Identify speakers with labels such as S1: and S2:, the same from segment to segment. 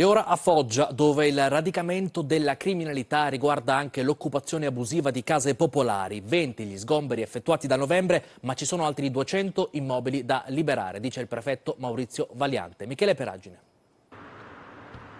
S1: E ora a Foggia, dove il radicamento della criminalità riguarda anche l'occupazione abusiva di case popolari. 20 gli sgomberi effettuati da novembre, ma ci sono altri 200 immobili da liberare, dice il prefetto Maurizio Valiante. Michele Peragine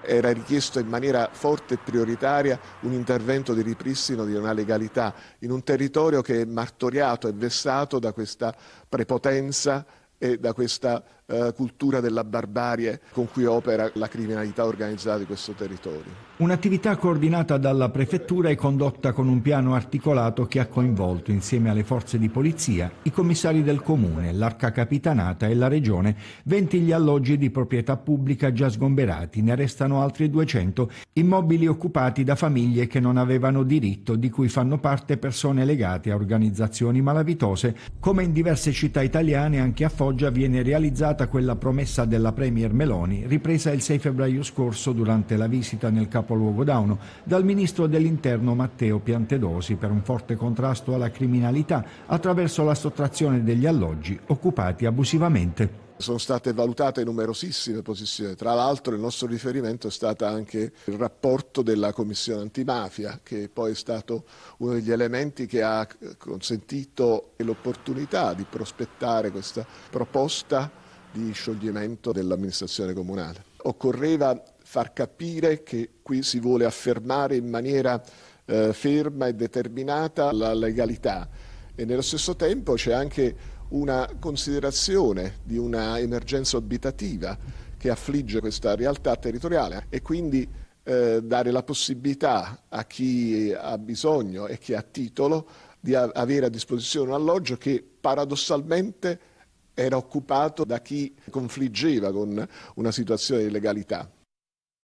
S2: era richiesto in maniera forte e prioritaria un intervento di ripristino di una legalità in un territorio che è martoriato e vessato da questa prepotenza e da questa eh, cultura della barbarie con cui opera la criminalità organizzata di questo territorio.
S3: Un'attività coordinata dalla Prefettura è condotta con un piano articolato che ha coinvolto insieme alle forze di polizia, i commissari del comune, l'arca capitanata e la regione. 20 gli alloggi di proprietà pubblica già sgomberati, ne restano altri 200 immobili occupati da famiglie che non avevano diritto, di cui fanno parte persone legate a organizzazioni malavitose, come in diverse città italiane anche a Foggia Perugia viene realizzata quella promessa della Premier Meloni, ripresa il 6 febbraio scorso durante la visita nel capoluogo Dauno dal ministro dell'Interno Matteo Piantedosi per un forte contrasto alla criminalità attraverso la sottrazione degli alloggi occupati abusivamente.
S2: Sono state valutate numerosissime posizioni, tra l'altro il nostro riferimento è stato anche il rapporto della Commissione antimafia, che poi è stato uno degli elementi che ha consentito l'opportunità di prospettare questa proposta di scioglimento dell'amministrazione comunale. Occorreva far capire che qui si vuole affermare in maniera eh, ferma e determinata la legalità e nello stesso tempo c'è anche una considerazione di una emergenza abitativa che affligge questa realtà territoriale e quindi eh, dare la possibilità a chi ha bisogno e chi ha titolo di a avere a disposizione un alloggio che paradossalmente era occupato da chi confliggeva con una situazione di legalità.